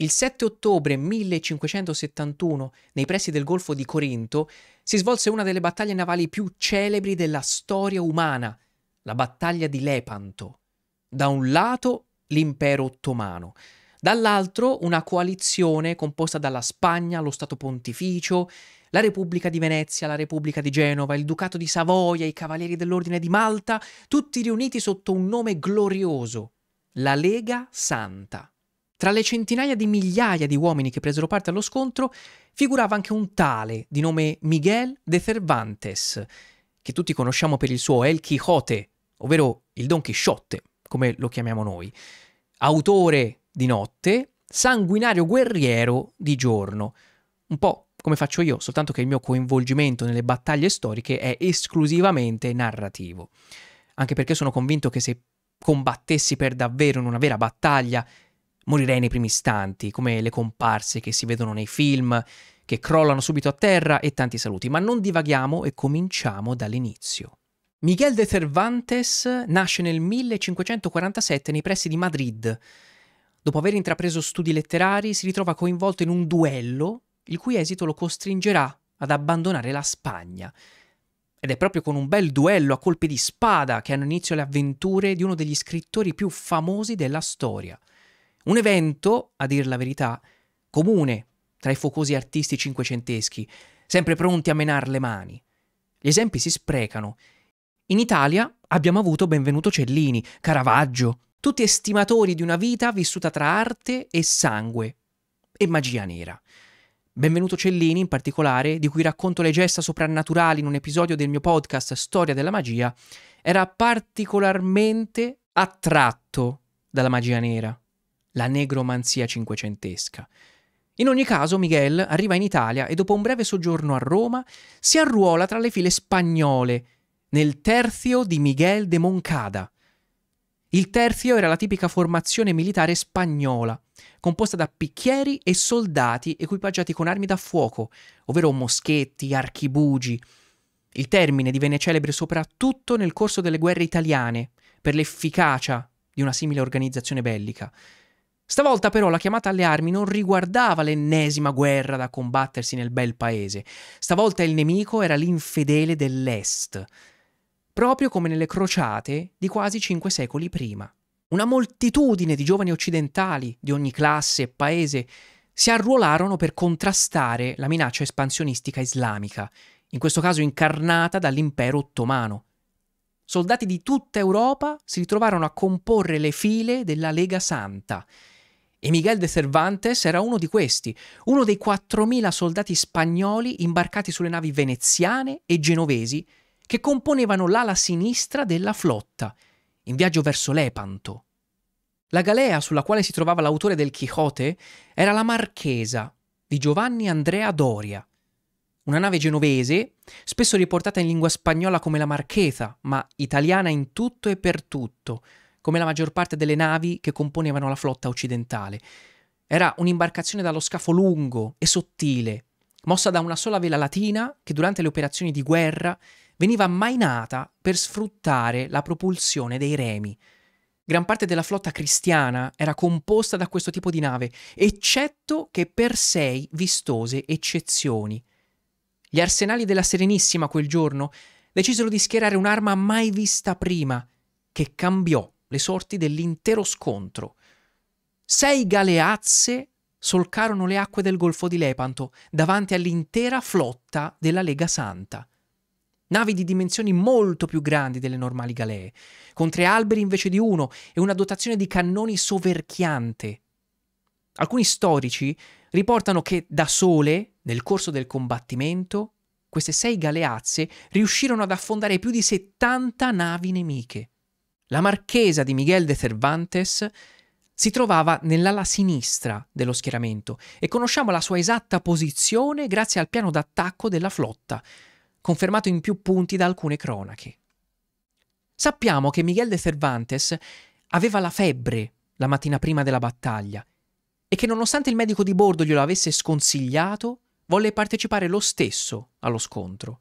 Il 7 ottobre 1571, nei pressi del Golfo di Corinto, si svolse una delle battaglie navali più celebri della storia umana, la battaglia di Lepanto. Da un lato l'impero ottomano, dall'altro una coalizione composta dalla Spagna, lo Stato Pontificio, la Repubblica di Venezia, la Repubblica di Genova, il Ducato di Savoia, i Cavalieri dell'Ordine di Malta, tutti riuniti sotto un nome glorioso, la Lega Santa. Tra le centinaia di migliaia di uomini che presero parte allo scontro figurava anche un tale di nome Miguel de Cervantes, che tutti conosciamo per il suo El Quijote, ovvero il Don Chisciotte, come lo chiamiamo noi, autore di notte, sanguinario guerriero di giorno, un po' come faccio io, soltanto che il mio coinvolgimento nelle battaglie storiche è esclusivamente narrativo. Anche perché sono convinto che se combattessi per davvero in una vera battaglia Morirei nei primi istanti, come le comparse che si vedono nei film, che crollano subito a terra e tanti saluti, ma non divaghiamo e cominciamo dall'inizio. Miguel de Cervantes nasce nel 1547 nei pressi di Madrid. Dopo aver intrapreso studi letterari, si ritrova coinvolto in un duello, il cui esito lo costringerà ad abbandonare la Spagna. Ed è proprio con un bel duello a colpi di spada che hanno inizio le avventure di uno degli scrittori più famosi della storia, un evento, a dir la verità, comune tra i focosi artisti cinquecenteschi, sempre pronti a menar le mani. Gli esempi si sprecano. In Italia abbiamo avuto Benvenuto Cellini, Caravaggio, tutti estimatori di una vita vissuta tra arte e sangue e magia nera. Benvenuto Cellini, in particolare, di cui racconto le gesta soprannaturali in un episodio del mio podcast Storia della magia, era particolarmente attratto dalla magia nera la negromanzia cinquecentesca. In ogni caso, Miguel arriva in Italia e dopo un breve soggiorno a Roma si arruola tra le file spagnole, nel terzio di Miguel de Moncada. Il terzio era la tipica formazione militare spagnola, composta da picchieri e soldati equipaggiati con armi da fuoco, ovvero moschetti, archibugi. Il termine divenne celebre soprattutto nel corso delle guerre italiane, per l'efficacia di una simile organizzazione bellica. Stavolta però la chiamata alle armi non riguardava l'ennesima guerra da combattersi nel bel paese, stavolta il nemico era l'infedele dell'Est, proprio come nelle crociate di quasi cinque secoli prima. Una moltitudine di giovani occidentali di ogni classe e paese si arruolarono per contrastare la minaccia espansionistica islamica, in questo caso incarnata dall'impero ottomano. Soldati di tutta Europa si ritrovarono a comporre le file della Lega Santa, e Miguel de Cervantes era uno di questi, uno dei 4.000 soldati spagnoli imbarcati sulle navi veneziane e genovesi che componevano l'ala sinistra della flotta, in viaggio verso Lepanto. La galea sulla quale si trovava l'autore del Quixote era la Marchesa di Giovanni Andrea Doria, una nave genovese, spesso riportata in lingua spagnola come la Marchesa, ma italiana in tutto e per tutto, come la maggior parte delle navi che componevano la flotta occidentale. Era un'imbarcazione dallo scafo lungo e sottile, mossa da una sola vela latina che durante le operazioni di guerra veniva mainata per sfruttare la propulsione dei remi. Gran parte della flotta cristiana era composta da questo tipo di nave, eccetto che per sei vistose eccezioni. Gli arsenali della Serenissima quel giorno decisero di schierare un'arma mai vista prima, che cambiò le sorti dell'intero scontro. Sei galeazze solcarono le acque del Golfo di Lepanto davanti all'intera flotta della Lega Santa. Navi di dimensioni molto più grandi delle normali galee, con tre alberi invece di uno e una dotazione di cannoni soverchiante. Alcuni storici riportano che da sole, nel corso del combattimento, queste sei galeazze riuscirono ad affondare più di 70 navi nemiche. La marchesa di Miguel de Cervantes si trovava nell'ala sinistra dello schieramento e conosciamo la sua esatta posizione grazie al piano d'attacco della flotta, confermato in più punti da alcune cronache. Sappiamo che Miguel de Cervantes aveva la febbre la mattina prima della battaglia e che nonostante il medico di bordo glielo avesse sconsigliato, volle partecipare lo stesso allo scontro.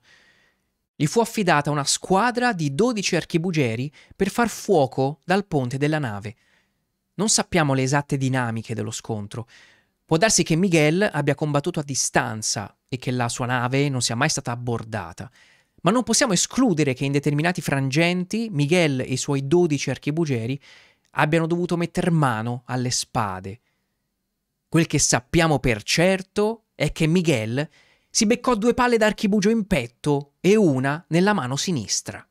Gli fu affidata una squadra di 12 archibugieri per far fuoco dal ponte della nave. Non sappiamo le esatte dinamiche dello scontro. Può darsi che Miguel abbia combattuto a distanza e che la sua nave non sia mai stata abbordata, ma non possiamo escludere che in determinati frangenti Miguel e i suoi 12 archibugieri abbiano dovuto metter mano alle spade. Quel che sappiamo per certo è che Miguel si beccò due palle d'archibugio in petto e una nella mano sinistra.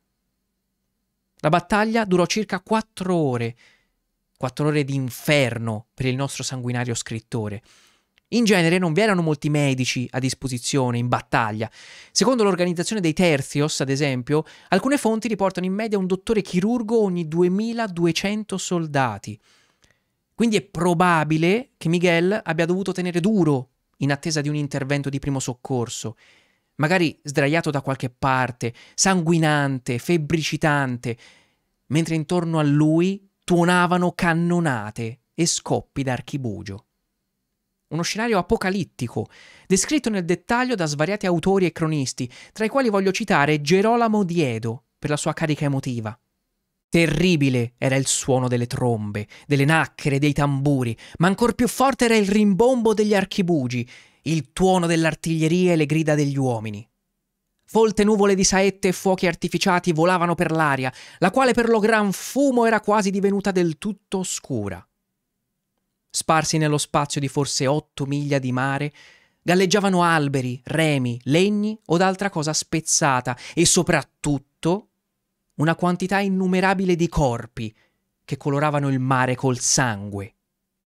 La battaglia durò circa quattro ore, quattro ore di inferno per il nostro sanguinario scrittore. In genere non vi erano molti medici a disposizione in battaglia. Secondo l'organizzazione dei Terzios, ad esempio, alcune fonti riportano in media un dottore chirurgo ogni 2200 soldati. Quindi è probabile che Miguel abbia dovuto tenere duro in attesa di un intervento di primo soccorso, magari sdraiato da qualche parte, sanguinante, febbricitante, mentre intorno a lui tuonavano cannonate e scoppi d'archibugio. Uno scenario apocalittico, descritto nel dettaglio da svariati autori e cronisti, tra i quali voglio citare Gerolamo Diedo per la sua carica emotiva. Terribile era il suono delle trombe, delle nacchere, dei tamburi, ma ancor più forte era il rimbombo degli archibugi, il tuono dell'artiglieria e le grida degli uomini. Folte nuvole di saette e fuochi artificiati volavano per l'aria, la quale per lo gran fumo era quasi divenuta del tutto oscura. Sparsi nello spazio di forse otto miglia di mare, galleggiavano alberi, remi, legni o d'altra cosa spezzata e soprattutto una quantità innumerabile di corpi che coloravano il mare col sangue.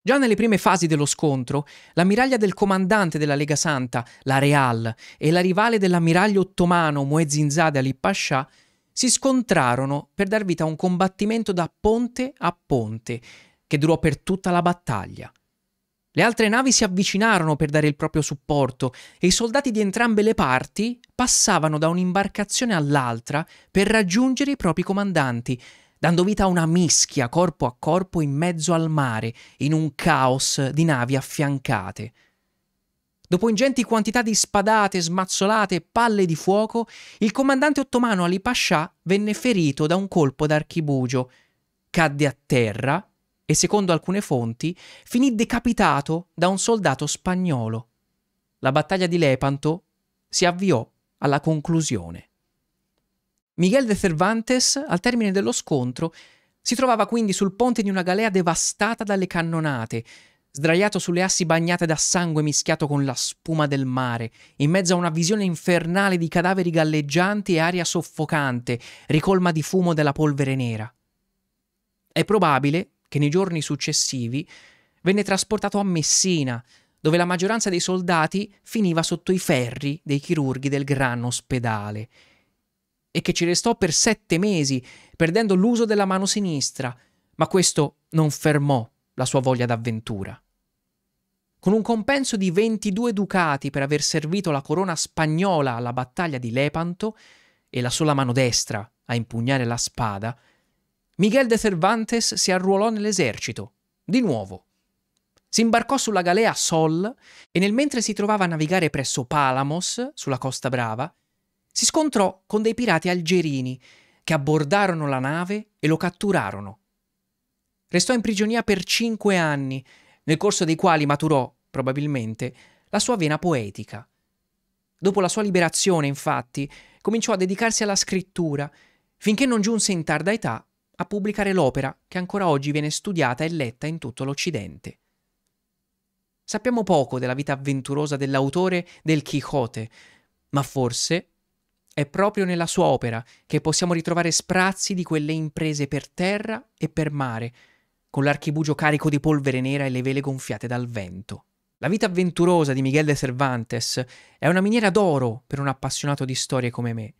Già nelle prime fasi dello scontro, l'ammiraglia del comandante della Lega Santa, la Real, e la rivale dell'ammiraglio ottomano Muezzin Zade Ali Pascià si scontrarono per dar vita a un combattimento da ponte a ponte, che durò per tutta la battaglia. Le altre navi si avvicinarono per dare il proprio supporto e i soldati di entrambe le parti passavano da un'imbarcazione all'altra per raggiungere i propri comandanti, dando vita a una mischia corpo a corpo in mezzo al mare, in un caos di navi affiancate. Dopo ingenti quantità di spadate, smazzolate e palle di fuoco, il comandante ottomano Ali Pascià venne ferito da un colpo d'archibugio, cadde a terra e secondo alcune fonti finì decapitato da un soldato spagnolo. La battaglia di Lepanto si avviò alla conclusione. Miguel de Cervantes, al termine dello scontro, si trovava quindi sul ponte di una galea devastata dalle cannonate, sdraiato sulle assi bagnate da sangue mischiato con la spuma del mare, in mezzo a una visione infernale di cadaveri galleggianti e aria soffocante, ricolma di fumo della polvere nera. È probabile che nei giorni successivi venne trasportato a Messina, dove la maggioranza dei soldati finiva sotto i ferri dei chirurghi del gran ospedale, e che ci restò per sette mesi, perdendo l'uso della mano sinistra, ma questo non fermò la sua voglia d'avventura. Con un compenso di 22 ducati per aver servito la corona spagnola alla battaglia di Lepanto e la sola mano destra a impugnare la spada, Miguel de Cervantes si arruolò nell'esercito, di nuovo. Si imbarcò sulla galea Sol e nel mentre si trovava a navigare presso Palamos, sulla Costa Brava, si scontrò con dei pirati algerini che abbordarono la nave e lo catturarono. Restò in prigionia per cinque anni, nel corso dei quali maturò, probabilmente, la sua vena poetica. Dopo la sua liberazione, infatti, cominciò a dedicarsi alla scrittura, finché non giunse in tarda età a pubblicare l'opera che ancora oggi viene studiata e letta in tutto l'Occidente. Sappiamo poco della vita avventurosa dell'autore del Quijote, ma forse è proprio nella sua opera che possiamo ritrovare sprazzi di quelle imprese per terra e per mare, con l'archibugio carico di polvere nera e le vele gonfiate dal vento. La vita avventurosa di Miguel de Cervantes è una miniera d'oro per un appassionato di storie come me.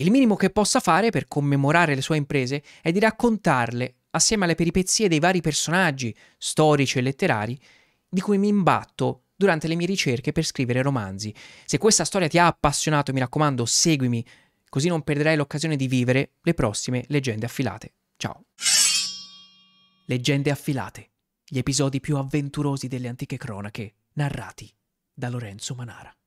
Il minimo che possa fare per commemorare le sue imprese è di raccontarle, assieme alle peripezie dei vari personaggi, storici e letterari, di cui mi imbatto durante le mie ricerche per scrivere romanzi. Se questa storia ti ha appassionato, mi raccomando, seguimi, così non perderai l'occasione di vivere le prossime leggende affilate. Ciao. Leggende affilate, gli episodi più avventurosi delle antiche cronache, narrati da Lorenzo Manara.